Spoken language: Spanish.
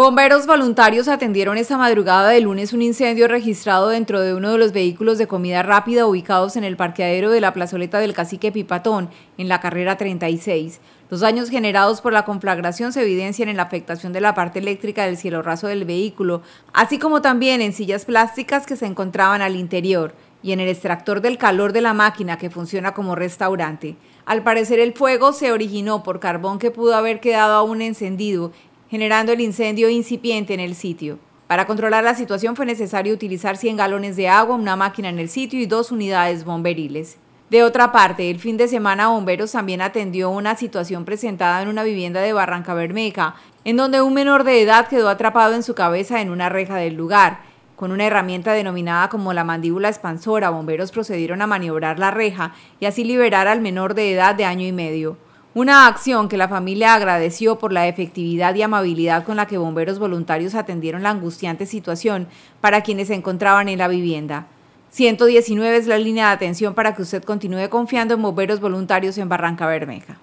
Bomberos voluntarios atendieron esta madrugada de lunes un incendio registrado dentro de uno de los vehículos de comida rápida ubicados en el parqueadero de la plazoleta del cacique Pipatón, en la carrera 36. Los daños generados por la conflagración se evidencian en la afectación de la parte eléctrica del cielo raso del vehículo, así como también en sillas plásticas que se encontraban al interior y en el extractor del calor de la máquina que funciona como restaurante. Al parecer el fuego se originó por carbón que pudo haber quedado aún encendido generando el incendio incipiente en el sitio. Para controlar la situación fue necesario utilizar 100 galones de agua, una máquina en el sitio y dos unidades bomberiles. De otra parte, el fin de semana Bomberos también atendió una situación presentada en una vivienda de Barranca Bermeja, en donde un menor de edad quedó atrapado en su cabeza en una reja del lugar. Con una herramienta denominada como la mandíbula expansora, bomberos procedieron a maniobrar la reja y así liberar al menor de edad de año y medio. Una acción que la familia agradeció por la efectividad y amabilidad con la que bomberos voluntarios atendieron la angustiante situación para quienes se encontraban en la vivienda. 119 es la línea de atención para que usted continúe confiando en bomberos voluntarios en Barranca Bermeja.